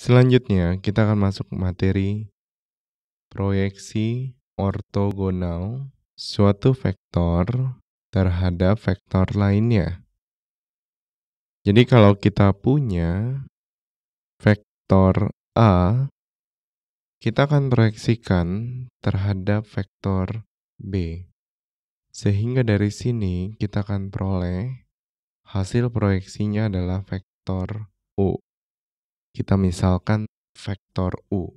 Selanjutnya, kita akan masuk materi proyeksi ortogonal suatu vektor terhadap vektor lainnya. Jadi kalau kita punya vektor A, kita akan proyeksikan terhadap vektor B. Sehingga dari sini kita akan peroleh hasil proyeksinya adalah vektor U kita misalkan vektor U.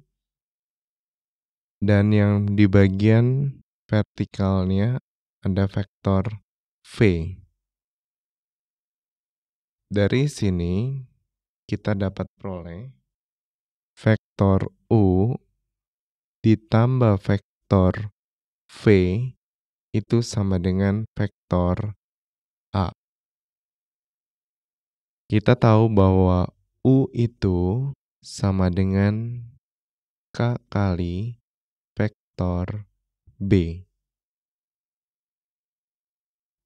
Dan yang di bagian vertikalnya ada vektor V. Dari sini kita dapat peroleh vektor U ditambah vektor V itu sama dengan vektor A. Kita tahu bahwa U itu sama dengan K kali vektor B.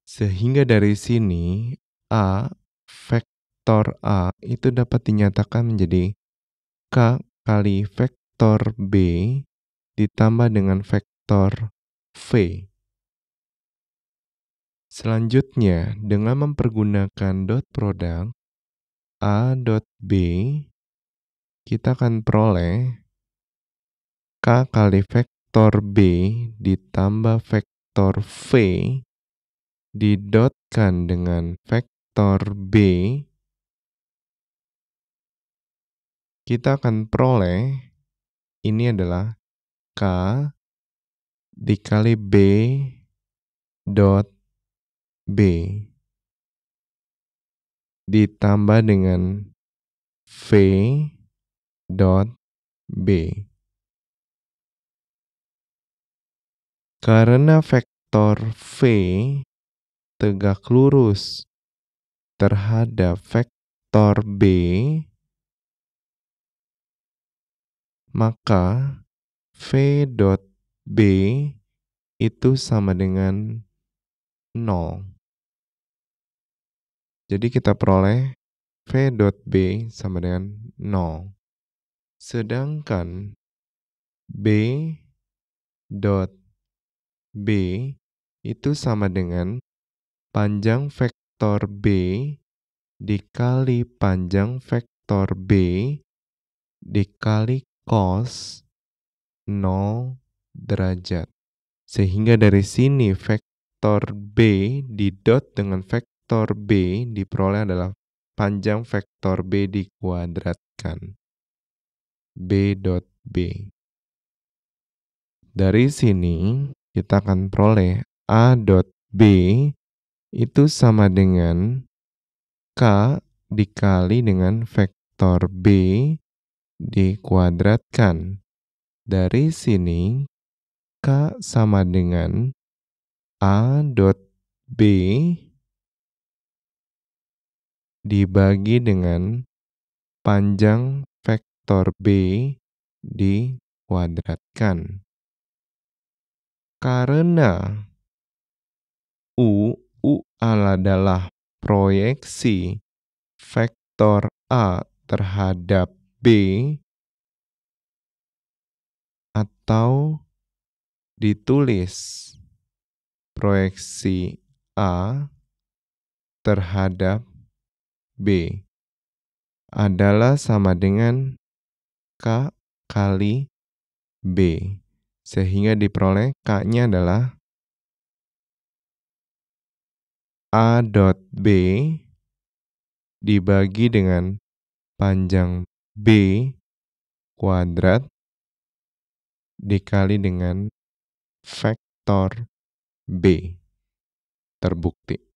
Sehingga dari sini A vektor A itu dapat dinyatakan menjadi K kali vektor B ditambah dengan vektor V. Selanjutnya, dengan mempergunakan dot product, A dot B, kita akan peroleh K kali vektor B ditambah vektor V didotkan dengan vektor B. Kita akan peroleh, ini adalah K dikali B dot B ditambah dengan V dot B. Karena vektor V tegak lurus terhadap vektor B, maka V dot B itu sama dengan 0. Jadi kita peroleh V dot B sama dengan 0. Sedangkan B dot B itu sama dengan panjang vektor B dikali panjang vektor B dikali cos 0 derajat. Sehingga dari sini vektor B didot dengan vektor vektor B diperoleh adalah panjang vektor B dikuadratkan. B dot B. Dari sini kita akan peroleh A dot B itu sama dengan K dikali dengan vektor B dikuadratkan. Dari sini K sama dengan A dot B dibagi dengan panjang vektor B dikuadratkan. Karena U, U adalah proyeksi vektor A terhadap B atau ditulis proyeksi A terhadap B adalah sama dengan K kali B. Sehingga diperoleh K-nya adalah A dot B dibagi dengan panjang B kuadrat dikali dengan vektor B. Terbukti.